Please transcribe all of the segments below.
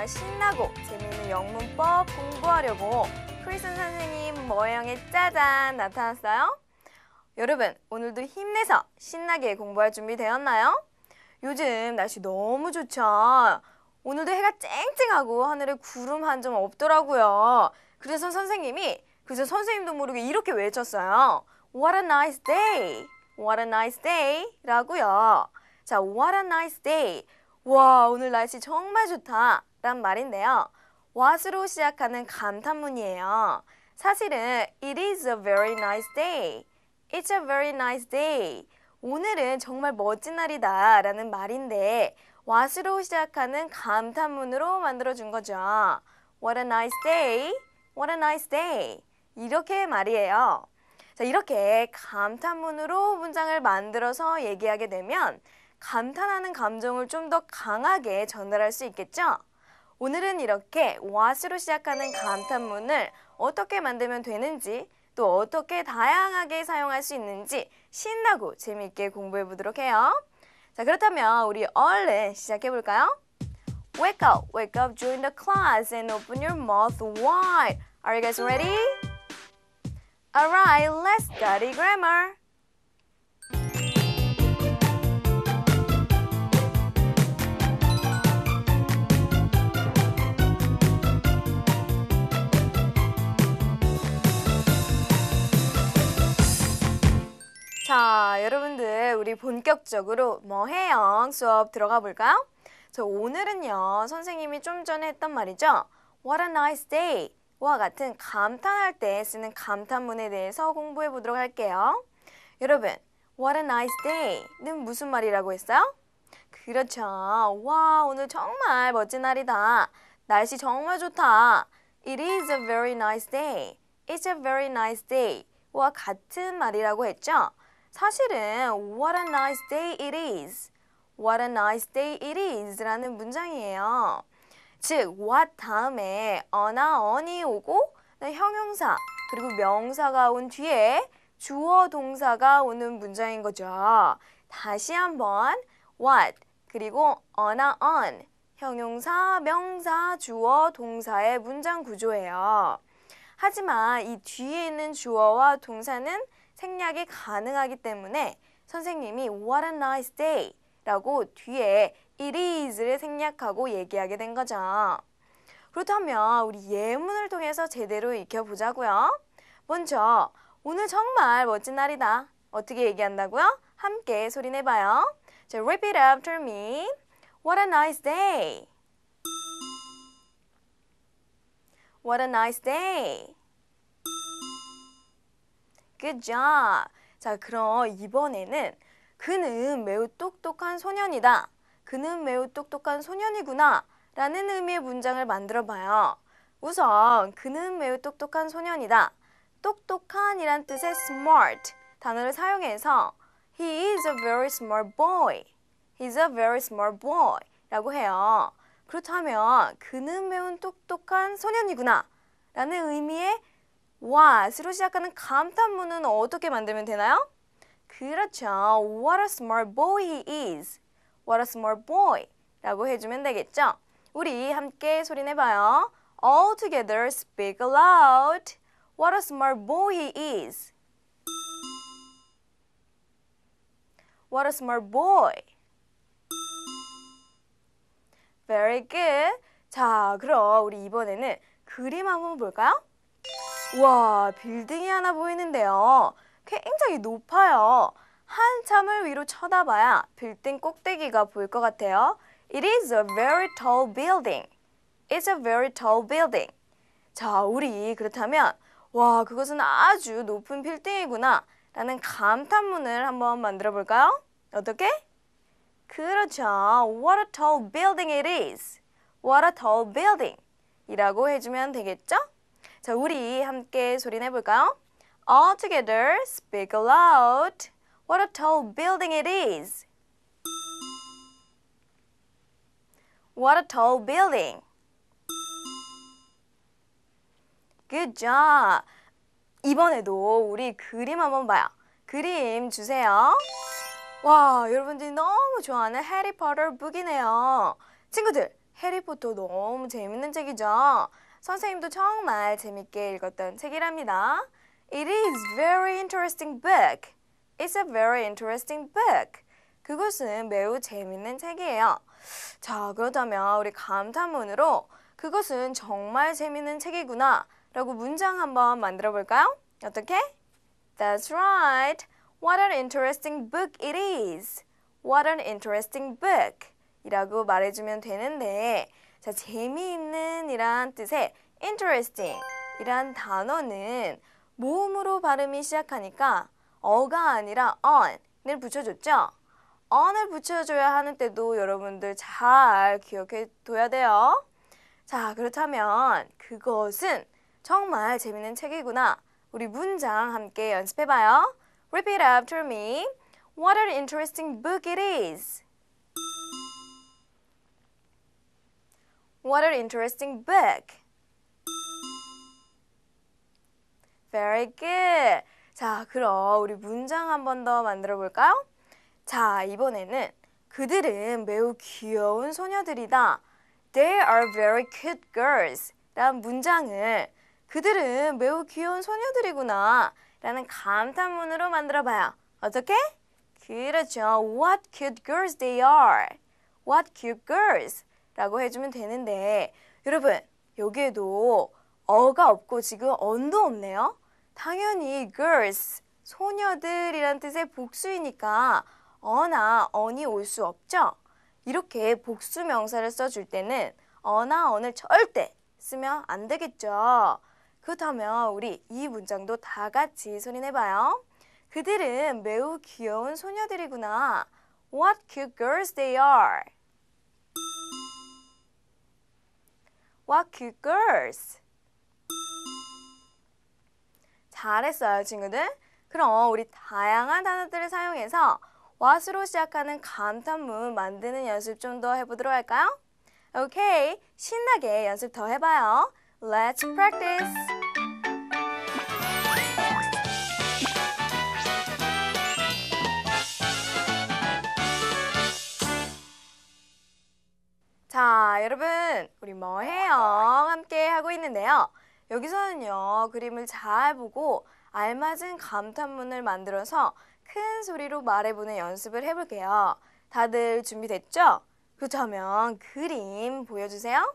정말 신나고 재미있는 영문법 공부하려고 크리슨 선생님 모양에 짜잔 나타났어요. 여러분 오늘도 힘내서 신나게 공부할 준비 되었나요? 요즘 날씨 너무 좋죠? 오늘도 해가 쨍쨍하고 하늘에 구름 한 점 없더라고요. 그래서 선생님이 그래서 선생님도 모르게 이렇게 외쳤어요. What a nice day! What a nice day! 라고요. 자, what a nice day! 와, 오늘 날씨 정말 좋다. 란 말인데요. w a 로 시작하는 감탄문이에요. 사실은 it is a very nice day. It's a very nice day. 오늘은 정말 멋진 날이다 라는 말인데 was로 시작하는 감탄문으로 만들어 준 거죠. What a nice day. What a nice day. 이렇게 말이에요. 자, 이렇게 감탄문으로 문장을 만들어서 얘기하게 되면 감탄하는 감정을 좀 더 강하게 전달할 수 있겠죠? 오늘은 이렇게 what으로 시작하는 감탄문을 어떻게 만들면 되는지 또 어떻게 다양하게 사용할 수 있는지 신나고 재미있게 공부해 보도록 해요. 자 그렇다면 우리 얼른 시작해 볼까요? Wake up, wake up, join the class and open your mouth wide. Are you guys ready? Alright, let's study grammar. 자, 여러분들 우리 본격적으로 뭐해요 수업 들어가 볼까요? 저 오늘은요, 선생님이 좀 전에 했던 말이죠. What a nice day! 와 같은 감탄할 때 쓰는 감탄문에 대해서 공부해 보도록 할게요. 여러분, What a nice day는 무슨 말이라고 했어요? 그렇죠. 와, 오늘 정말 멋진 날이다. 날씨 정말 좋다. It is a very nice day. It's a very nice day. 와 같은 말이라고 했죠. 사실은 What a nice day it is. What a nice day it is 라는 문장이에요. 즉, what 다음에 어나 언이 오고 네, 형용사 그리고 명사가 온 뒤에 주어 동사가 오는 문장인 거죠. 다시 한번 what 그리고 어나 on 형용사, 명사, 주어, 동사의 문장 구조예요. 하지만 이 뒤에 있는 주어와 동사는 생략이 가능하기 때문에 선생님이 What a nice day 라고 뒤에 it is를 생략하고 얘기하게 된 거죠. 그렇다면 우리 예문을 통해서 제대로 익혀보자고요. 먼저 오늘 정말 멋진 날이다. 어떻게 얘기한다고요? 함께 소리내봐요. 자, repeat after me. What a nice day. What a nice day. Good job. 자, 그럼 이번에는 그는 매우 똑똑한 소년이다. 그는 매우 똑똑한 소년이구나 라는 의미의 문장을 만들어 봐요. 우선 그는 매우 똑똑한 소년이다. 똑똑한이란 뜻의 smart 단어를 사용해서 He is a very smart boy. He's a very smart boy 라고 해요. 그렇다면 그는 매우 똑똑한 소년이구나 라는 의미의 what으로 시작하는 감탄문은 어떻게 만들면 되나요? 그렇죠. What a smart boy he is. What a smart boy. 라고 해주면 되겠죠. 우리 함께 소리 내봐요. All together speak aloud. What a smart boy he is. What a smart boy. Very good. 자, 그럼 우리 이번에는 그림 한번 볼까요? 와, 빌딩이 하나 보이는데요. 굉장히 높아요. 한참을 위로 쳐다봐야 빌딩 꼭대기가 보일 것 같아요. It is a very tall building. It's a very tall building. 자, 우리 그렇다면 와, 그것은 아주 높은 빌딩이구나 라는 감탄문을 한번 만들어 볼까요? 어떻게? 그렇죠. What a tall building it is. What a tall building. 이라고 해주면 되겠죠? 자, 우리 함께 소리내 볼까요? All together, speak aloud. What a tall building it is. What a tall building. Good job. 이번에도 우리 그림 한번 봐요. 그림 주세요. 와, 여러분들이 너무 좋아하는 해리포터 북이네요. 친구들, 해리포터 너무 재밌는 책이죠? 선생님도 정말 재밌게 읽었던 책이랍니다. It is very interesting book. It's a very interesting book. 그것은 매우 재밌는 책이에요. 자, 그렇다면 우리 감탄문으로 그것은 정말 재밌는 책이구나 라고 문장 한번 만들어 볼까요? 어떻게? That's right. What an interesting book it is. What an interesting book. 이라고 말해주면 되는데 자, 재미있는 이란 뜻의 interesting 이란 단어는 모음으로 발음이 시작하니까 어가 아니라 on을 붙여줬죠? on을 붙여줘야 하는 때도 여러분들 잘 기억해 둬야 돼요. 자, 그렇다면 그것은 정말 재밌는 책이구나. 우리 문장 함께 연습해봐요. Repeat after me. What an interesting book it is. What an interesting book. Very good. 자, 그럼 우리 문장 한 번 더 만들어 볼까요? 자, 이번에는 그들은 매우 귀여운 소녀들이다. They are very cute girls. 라는 문장을 그들은 매우 귀여운 소녀들이구나 라는 감탄문으로 만들어 봐요. 어떻게? 그렇죠. What cute girls they are. What cute girls. 라고 해주면 되는데 여러분 여기에도 어가 없고 지금 언도 없네요. 당연히 girls, 소녀들이란 뜻의 복수이니까 어나 언이 올 수 없죠. 이렇게 복수 명사를 써줄 때는 어나 언을 절대 쓰면 안 되겠죠. 그렇다면 우리 이 문장도 다 같이 소리내봐요. 그들은 매우 귀여운 소녀들이구나. What cute girls they are. What cute girls! 잘했어요, 친구들. 그럼 우리 다양한 단어들을 사용해서 what으로 시작하는 감탄문 만드는 연습 좀 더 해보도록 할까요? 오케이, 신나게 연습 더 해봐요. Let's practice! 여러분 우리 뭐해요? 아, 네. 함께 하고 있는데요. 여기서는요, 그림을 잘 보고 알맞은 감탄문을 만들어서 큰 소리로 말해보는 연습을 해볼게요. 다들 준비됐죠? 그렇다면 그림 보여주세요.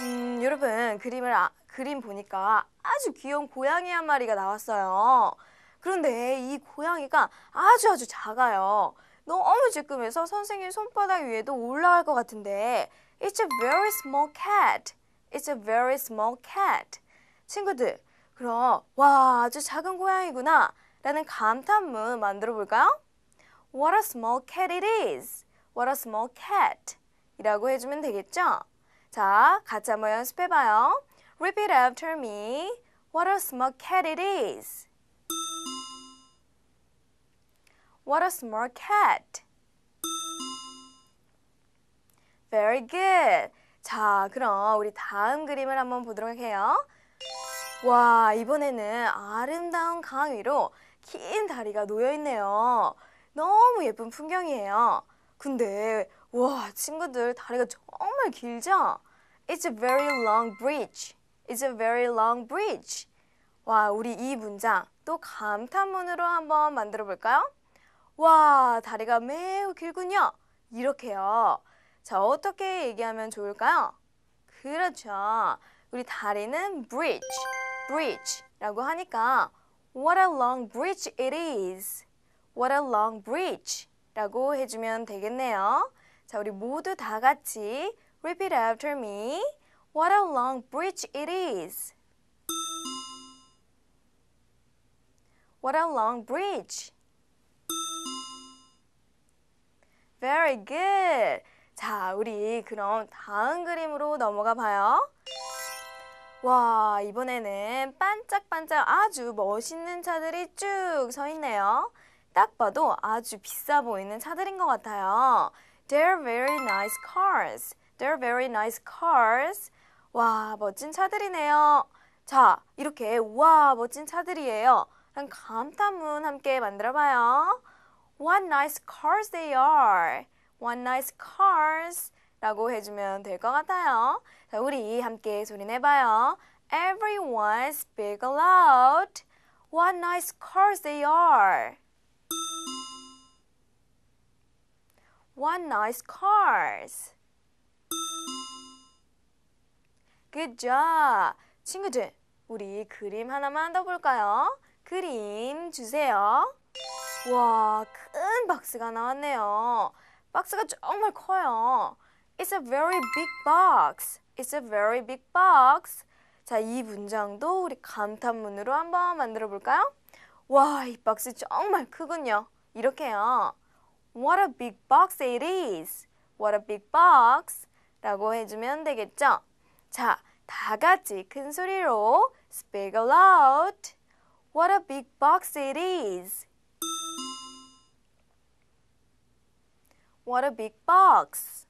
음, 여러분 그림을 아, 그림 보니까 아주 귀여운 고양이 한 마리가 나왔어요. 그런데 이 고양이가 아주 아주 작아요. 너무 쬐끔해서 선생님 손바닥 위에도 올라갈 것 같은데 It's a very small cat. It's a very small cat. 친구들, 그럼 와 아주 작은 고양이구나 라는 감탄문 만들어 볼까요? What a small cat it is. What a small cat. 이라고 해주면 되겠죠? 자, 같이 한번 연습해봐요. Repeat after me. What a small cat it is. What a small cat. Very good. 자, 그럼 우리 다음 그림을 한번 보도록 해요. 와, 이번에는 아름다운 강 위로 긴 다리가 놓여 있네요. 너무 예쁜 풍경이에요. 근데 와, 친구들 다리가 정말 길죠? It's a very long bridge. It's a very long bridge. 와, 우리 이 문장 또 감탄문으로 한번 만들어 볼까요? 와, 다리가 매우 길군요. 이렇게요. 자, 어떻게 얘기하면 좋을까요? 그렇죠. 우리 다리는 bridge, bridge라고 하니까 what a long bridge it is. what a long bridge라고 해주면 되겠네요. 자, 우리 모두 다 같이 repeat after me. what a long bridge it is. What a long bridge. Very good. 자, 우리 그럼 다음 그림으로 넘어가 봐요. 와, 이번에는 반짝반짝 아주 멋있는 차들이 쭉 서 있네요. 딱 봐도 아주 비싸 보이는 차들인 것 같아요. They're very nice cars. They're very nice cars. 와, 멋진 차들이네요. 자, 이렇게 와, 멋진 차들이에요. 감탄문 함께 만들어 봐요. What nice cars they are. one nice cars 라고 해주면 될 것 같아요. 자, 우리 함께 소리 내봐요. Everyone s p e a l o u d What nice cars they are. What nice cars. Good job. 친구들, 우리 그림 하나만 더 볼까요? 그림 주세요. 와, 큰 박스가 나왔네요. 박스가 정말 커요. It's a very big box. It's a very big box. 자, 이 문장도 우리 감탄문으로 한번 만들어 볼까요? 와, 이 박스 정말 크군요. 이렇게요. What a big box it is. What a big box. 라고 해주면 되겠죠? 자, 다 같이 큰 소리로 speak aloud. What a big box it is. What a big box.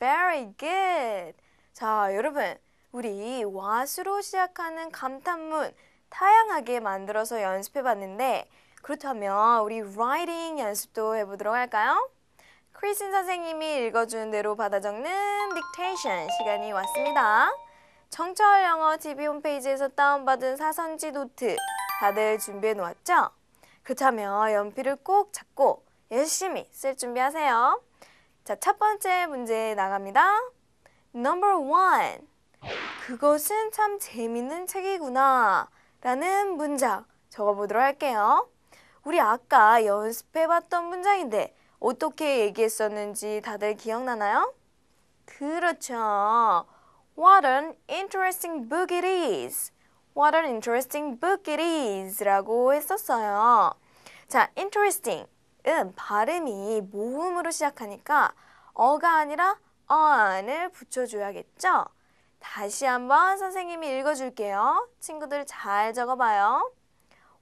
Very good. 자, 여러분. 우리 what으로 시작하는 감탄문 다양하게 만들어서 연습해 봤는데 그렇다면 우리 writing 연습도 해보도록 할까요? 크리스틴 선생님이 읽어주는 대로 받아 적는 dictation 시간이 왔습니다. 청철 영어 TV 홈페이지에서 다운받은 사선지 노트 다들 준비해 놓았죠? 그렇다면 연필을 꼭 잡고 열심히 쓸 준비하세요. 자, 첫 번째 문제 나갑니다. Number one. 그것은 참 재밌는 책이구나. 라는 문장 적어보도록 할게요. 우리 아까 연습해봤던 문장인데 어떻게 얘기했었는지 다들 기억나나요? 그렇죠. What an interesting book it is. What an interesting book it is! 라고 했었어요. 자, interesting. 음, 발음이 모음으로 시작하니까 어가 아니라 on을 붙여줘야겠죠? 다시 한번 선생님이 읽어줄게요. 친구들 잘 적어봐요.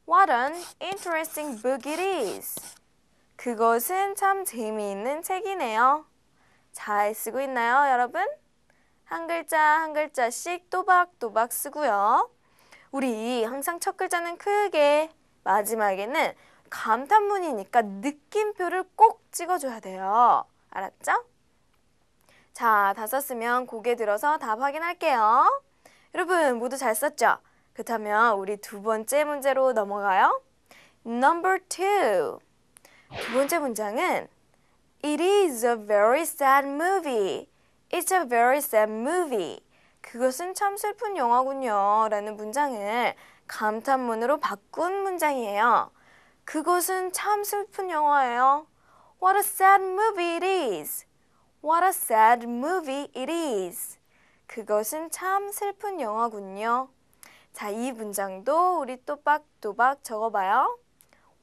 What an interesting book it is. 그것은 참 재미있는 책이네요. 잘 쓰고 있나요, 여러분? 한 글자 한 글자씩 또박또박 쓰고요. 우리 항상 첫 글자는 크게 마지막에는 감탄문이니까 느낌표를 꼭 찍어줘야 돼요. 알았죠? 자, 다 썼으면 고개 들어서 답 확인할게요. 여러분 모두 잘 썼죠? 그렇다면 우리 두 번째 문제로 넘어가요. Number two. 두 번째 문장은 It is a very sad movie. It's a very sad movie. 그것은 참 슬픈 영화군요 라는 문장을 감탄문으로 바꾼 문장이에요. 그것은 참 슬픈 영화예요. What a sad movie it is. What a sad movie it is. 그것은 참 슬픈 영화군요. 자, 이 문장도 우리 또박또박 적어봐요.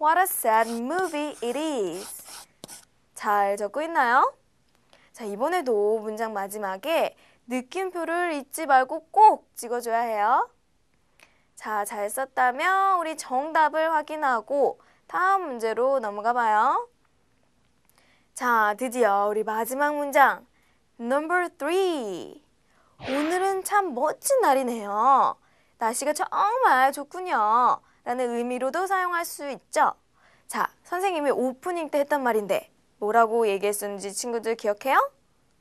What a sad movie it is. 잘 적고 있나요? 자, 이번에도 문장 마지막에 느낌표를 잊지 말고 꼭 찍어줘야 해요. 자, 잘 썼다면 우리 정답을 확인하고 다음 문제로 넘어가 봐요. 자, 드디어 우리 마지막 문장 number three. 오늘은 참 멋진 날이네요. 날씨가 정말 좋군요. 라는 의미로도 사용할 수 있죠. 자, 선생님이 오프닝 때 했던 말인데 뭐라고 얘기했었는지 친구들 기억해요?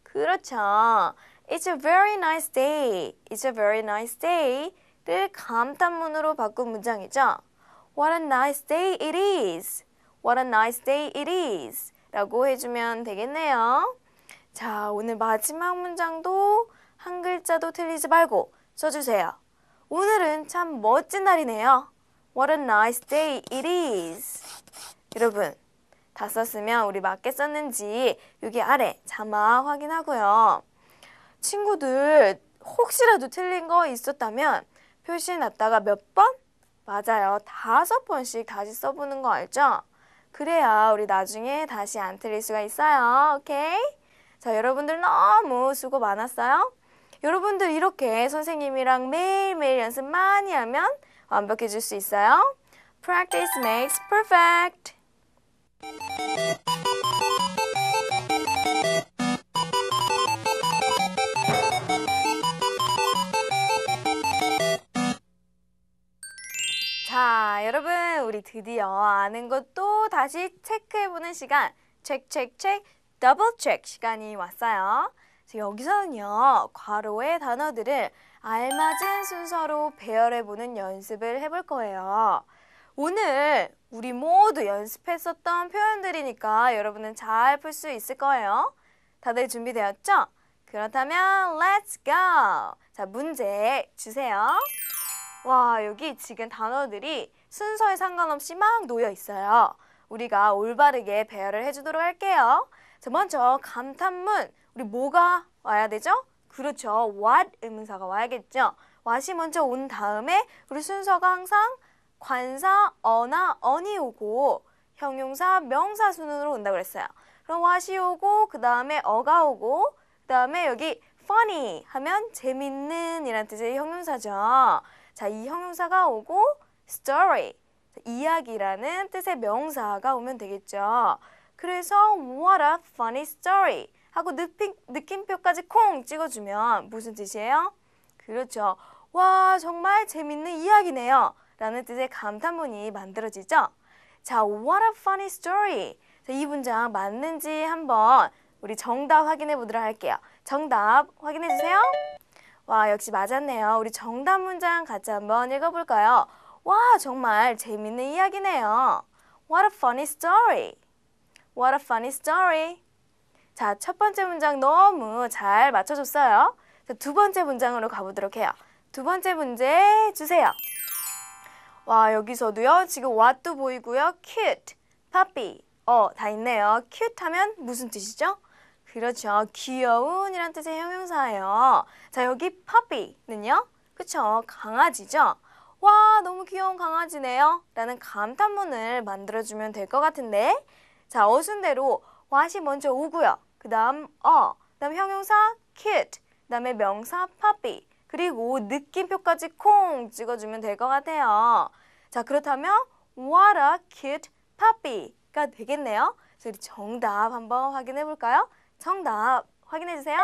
그렇죠. It's a very nice day. It's a very nice day를 감탄문으로 바꾼 문장이죠. What a nice day it is. What a nice day it is. 라고 해주면 되겠네요. 자, 오늘 마지막 문장도 한 글자도 틀리지 말고 써주세요. 오늘은 참 멋진 날이네요. What a nice day it is. 여러분, 다 썼으면 우리 맞게 썼는지 여기 아래 자막 확인하고요. 친구들 혹시라도 틀린 거 있었다면 표시 났다가 몇 번? 맞아요. 다섯 번씩 다시 써보는 거 알죠? 그래야 우리 나중에 다시 안 틀릴 수가 있어요. 오케이? 자, 여러분들 너무 수고 많았어요. 여러분들 이렇게 선생님이랑 매일매일 연습 많이 하면 완벽해질 수 있어요. Practice makes perfect. 여러분 우리 드디어 아는 것도 다시 체크해보는 시간 책책책 더블 체크 시간이 왔어요. 여기서는요, 괄호의 단어들을 알맞은 순서로 배열해보는 연습을 해볼 거예요. 오늘 우리 모두 연습했었던 표현들이니까 여러분은 잘 풀 수 있을 거예요. 다들 준비되었죠? 그렇다면 let's go! 자, 문제 주세요. 와, 여기 지금 단어들이 순서에 상관없이 막 놓여 있어요. 우리가 올바르게 배열을 해주도록 할게요. 자, 먼저 감탄문, 우리 뭐가 와야 되죠? 그렇죠. what 의문사가 와야겠죠. what이 먼저 온 다음에 우리 순서가 항상 관사, 어나, 언이 오고 형용사, 명사 순으로 온다고 그랬어요. 그럼 what이 오고 그 다음에 어가 오고 그 다음에 여기 funny 하면 재밌는 이란 뜻의 형용사죠. 자, 이 형용사가 오고 story, 이야기라는 뜻의 명사가 오면 되겠죠. 그래서 what a funny story 하고 느낌, 느낌표까지 콩 찍어주면 무슨 뜻이에요? 그렇죠. 와 정말 재밌는 이야기네요. 라는 뜻의 감탄문이 만들어지죠. 자, what a funny story. 자, 이 문장 맞는지 한번 우리 정답 확인해 보도록 할게요. 정답 확인해 주세요. 와, 역시 맞았네요. 우리 정답 문장 같이 한번 읽어볼까요? 와, 정말 재밌는 이야기네요. What a funny story. What a funny story. 자, 첫 번째 문장 너무 잘 맞춰줬어요. 자, 두 번째 문장으로 가보도록 해요. 두 번째 문제 주세요. 와, 여기서도요. 지금 what도 보이고요. cute, puppy, 어, 다 있네요. cute 하면 무슨 뜻이죠? 그렇죠. 귀여운이란 뜻의 형용사예요. 자, 여기 puppy는요. 그쵸. 강아지죠. 와 너무 귀여운 강아지네요 라는 감탄문을 만들어주면 될 것 같은데 자 어순대로 와시 먼저 오고요 그 다음 어, 그 다음 형용사 kid, 그 다음에 명사 puppy 그리고 느낌표까지 콩 찍어주면 될 것 같아요 자 그렇다면 what a cute puppy가 되겠네요 자 우리 정답 한번 확인해 볼까요? 정답 확인해 주세요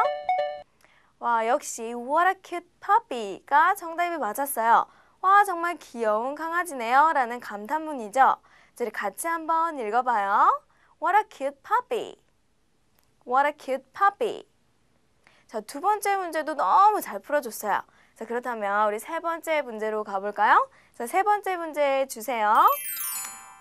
와 역시 what a cute puppy가 정답이 맞았어요 와 정말 귀여운 강아지네요 라는 감탄문이죠. 저희 같이 한번 읽어봐요. What a cute puppy. What a cute puppy. 자, 두 번째 문제도 너무 잘 풀어줬어요. 자, 그렇다면 우리 세 번째 문제로 가볼까요? 자, 세 번째 문제 주세요.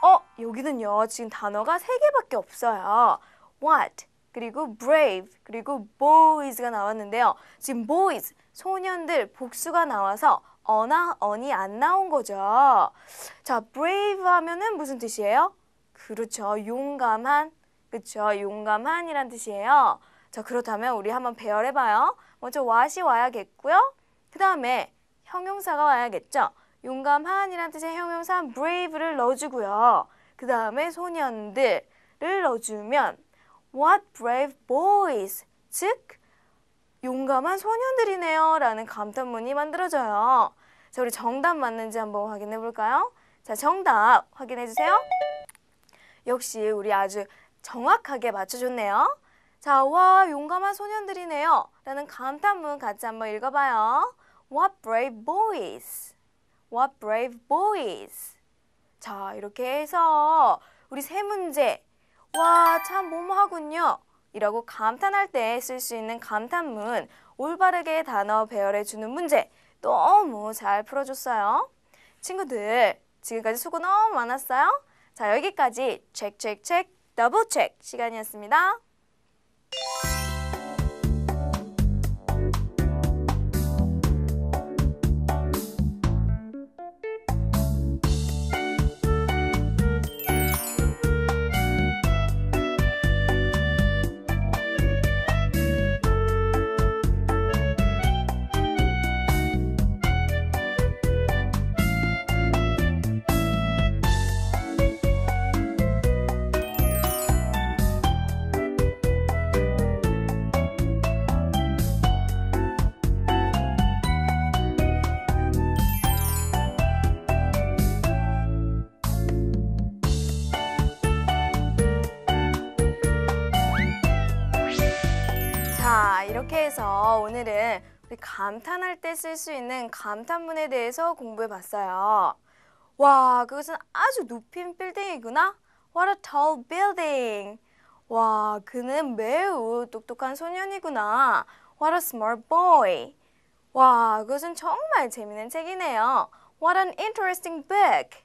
어, 여기는요. 지금 단어가 세 개밖에 없어요. What, 그리고 brave, 그리고 boys가 나왔는데요. 지금 boys, 소년들 복수가 나와서 어나 언이 안 나온 거죠. 자, brave 하면은 무슨 뜻이에요? 그렇죠. 용감한. 그렇죠. 용감한이란 뜻이에요. 자, 그렇다면 우리 한번 배열해 봐요. 먼저 what이 와야겠고요. 그다음에 형용사가 와야겠죠. 용감한이란 뜻의 형용사 brave를 넣어주고요. 그 다음에 소년들을 넣어주면 what brave boys 즉 용감한 소년들이네요 라는 감탄문이 만들어져요. 자, 우리 정답 맞는지 한번 확인해 볼까요? 자, 정답 확인해 주세요. 역시 우리 아주 정확하게 맞춰줬네요. 자, 와, 용감한 소년들이네요. 라는 감탄문 같이 한번 읽어봐요. What brave boys. What brave boys. 자, 이렇게 해서 우리 세 문제. 와, 참 뭐뭐하군요. 이라고 감탄할 때 쓸 수 있는 감탄문, 올바르게 단어 배열해주는 문제 너무 잘 풀어줬어요. 친구들, 지금까지 수고 너무 많았어요. 자, 여기까지 체크 체 더블 책 시간이었습니다. 그래서 오늘은 우리 감탄할 때 쓸 수 있는 감탄문에 대해서 공부해 봤어요. 와, 그것은 아주 높은 빌딩이구나. What a tall building. 와, 그는 매우 똑똑한 소년이구나. What a smart boy. 와, 그것은 정말 재밌는 책이네요. What an interesting book.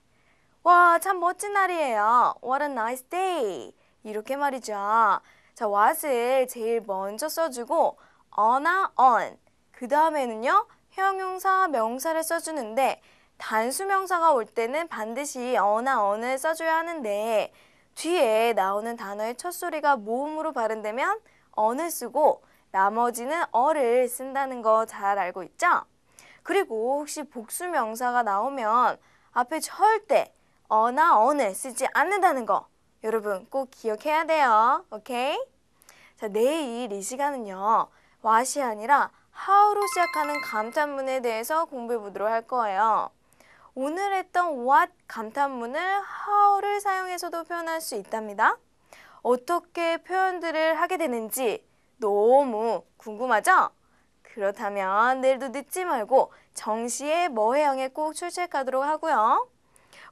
와, 참 멋진 날이에요. What a nice day. 이렇게 말이죠. 자, what을 제일 먼저 써주고 on아 on. 그 다음에는요 형용사 명사를 써주는데 단수명사가 올 때는 반드시 o n 언을 써줘야 하는데 뒤에 나오는 단어의 첫 소리가 모음으로 발음되면 언을 쓰고 나머지는 어를 쓴다는 거 잘 알고 있죠? 그리고 혹시 복수명사가 나오면 앞에 절대 어나 언을 쓰지 않는다는 거 여러분 꼭 기억해야 돼요. 오케이? 자, 내일 이 시간은요. what이 아니라 how로 시작하는 감탄문에 대해서 공부해 보도록 할 거예요. 오늘 했던 what 감탄문을 how를 사용해서도 표현할 수 있답니다. 어떻게 표현들을 하게 되는지 너무 궁금하죠? 그렇다면 내일도 늦지 말고 정시에 뭐해영에 꼭 출첵하도록 하고요.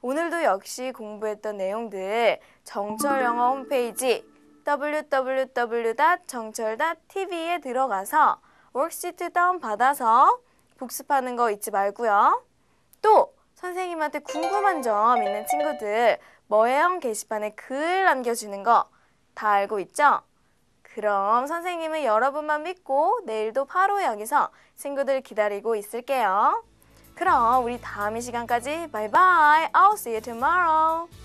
오늘도 역시 공부했던 내용들 정철영어 홈페이지 www.정철.tv에 들어가서 워크시트 다운받아서 복습하는 거 잊지 말고요. 또 선생님한테 궁금한 점 있는 친구들 뭐예형 게시판에 글 남겨주는 거 다 알고 있죠? 그럼 선생님은 여러분만 믿고 내일도 바로 여기서 친구들 기다리고 있을게요. 그럼 우리 다음 이 시간까지 바이바이. I'll see you tomorrow.